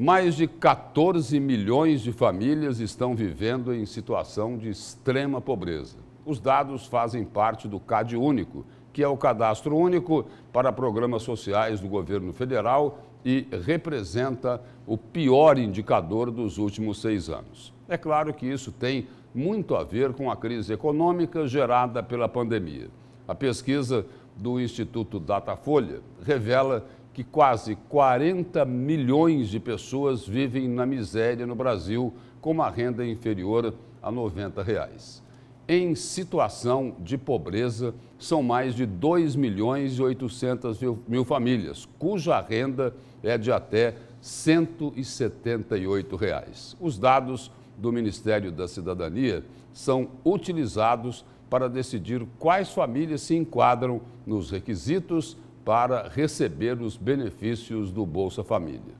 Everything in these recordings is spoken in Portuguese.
Mais de 14 milhões de famílias estão vivendo em situação de extrema pobreza. Os dados fazem parte do CAD Único, que é o cadastro único para programas sociais do governo federal e representa o pior indicador dos últimos seis anos. É claro que isso tem muito a ver com a crise econômica gerada pela pandemia. A pesquisa do Instituto Datafolha revela que quase 40 milhões de pessoas vivem na miséria no Brasil com uma renda inferior a 90 reais. Em situação de pobreza, são mais de 2 milhões e 800 mil famílias, cuja renda é de até 178 reais. Os dados do Ministério da Cidadania são utilizados para decidir quais famílias se enquadram nos requisitos para receber os benefícios do Bolsa Família.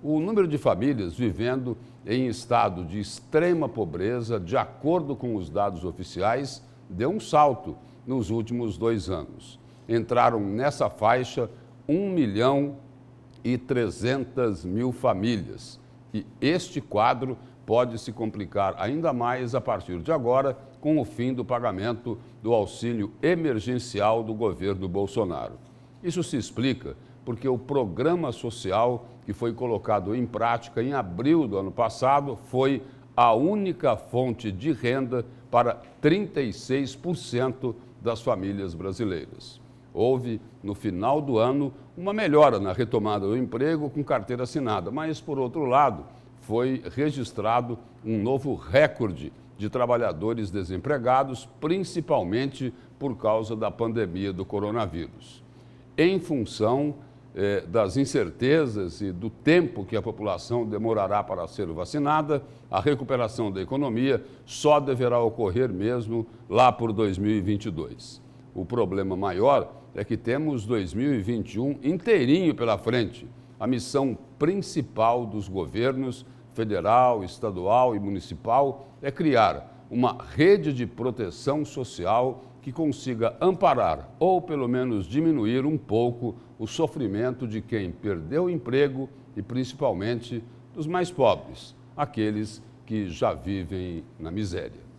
O número de famílias vivendo em estado de extrema pobreza, de acordo com os dados oficiais, deu um salto nos últimos dois anos. Entraram nessa faixa 1 milhão e 300 mil famílias. E este quadro pode se complicar ainda mais a partir de agora, com o fim do pagamento do auxílio emergencial do governo Bolsonaro. Isso se explica porque o programa social que foi colocado em prática em abril do ano passado foi a única fonte de renda para 36% das famílias brasileiras. Houve, no final do ano, uma melhora na retomada do emprego com carteira assinada, mas, por outro lado, foi registrado um novo recorde de trabalhadores desempregados, principalmente por causa da pandemia do coronavírus em função eh, das incertezas e do tempo que a população demorará para ser vacinada, a recuperação da economia só deverá ocorrer mesmo lá por 2022. O problema maior é que temos 2021 inteirinho pela frente. A missão principal dos governos federal, estadual e municipal é criar uma rede de proteção social que consiga amparar ou pelo menos diminuir um pouco o sofrimento de quem perdeu o emprego e principalmente dos mais pobres, aqueles que já vivem na miséria.